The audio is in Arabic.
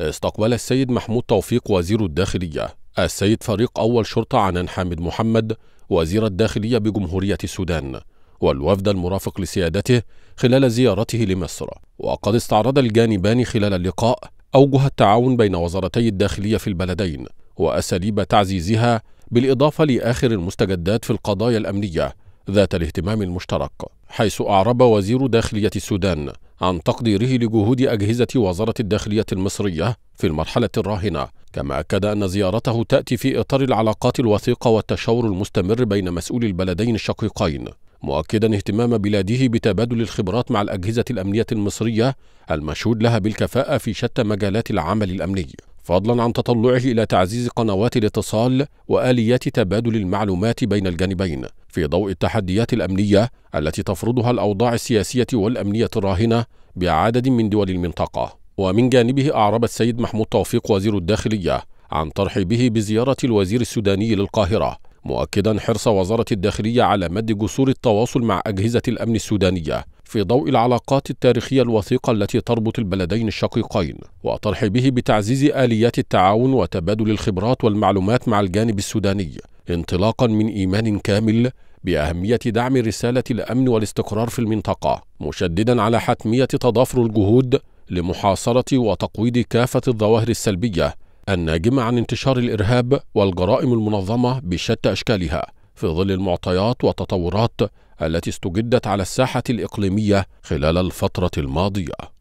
استقبل السيد محمود توفيق وزير الداخلية السيد فريق أول شرطة عنان حامد محمد وزير الداخلية بجمهورية السودان والوفد المرافق لسيادته خلال زيارته لمصر وقد استعرض الجانبان خلال اللقاء أوجه التعاون بين وزارتي الداخلية في البلدين وأساليب تعزيزها بالإضافة لآخر المستجدات في القضايا الأمنية ذات الاهتمام المشترك حيث أعرب وزير داخلية السودان عن تقديره لجهود أجهزة وزارة الداخلية المصرية في المرحلة الراهنة كما أكد أن زيارته تأتي في إطار العلاقات الوثيقة والتشاور المستمر بين مسؤولي البلدين الشقيقين مؤكدا اهتمام بلاده بتبادل الخبرات مع الأجهزة الأمنية المصرية المشهود لها بالكفاءة في شتى مجالات العمل الأمني فضلا عن تطلعه إلى تعزيز قنوات الاتصال وآليات تبادل المعلومات بين الجانبين في ضوء التحديات الأمنية التي تفرضها الأوضاع السياسية والأمنية الراهنة بعدد من دول المنطقة ومن جانبه أعرب السيد محمود توفيق وزير الداخلية عن ترحيبه بزيارة الوزير السوداني للقاهرة مؤكدا حرص وزارة الداخلية على مد جسور التواصل مع أجهزة الأمن السودانية في ضوء العلاقات التاريخية الوثيقة التي تربط البلدين الشقيقين وطرح به بتعزيز آليات التعاون وتبادل الخبرات والمعلومات مع الجانب السوداني انطلاقا من إيمان كامل بأهمية دعم رسالة الأمن والاستقرار في المنطقة مشددا على حتمية تضافر الجهود لمحاصرة وتقويض كافة الظواهر السلبية الناجمة عن انتشار الإرهاب والجرائم المنظمة بشتى أشكالها في ظل المعطيات والتطورات التي استجدت على الساحة الإقليمية خلال الفترة الماضية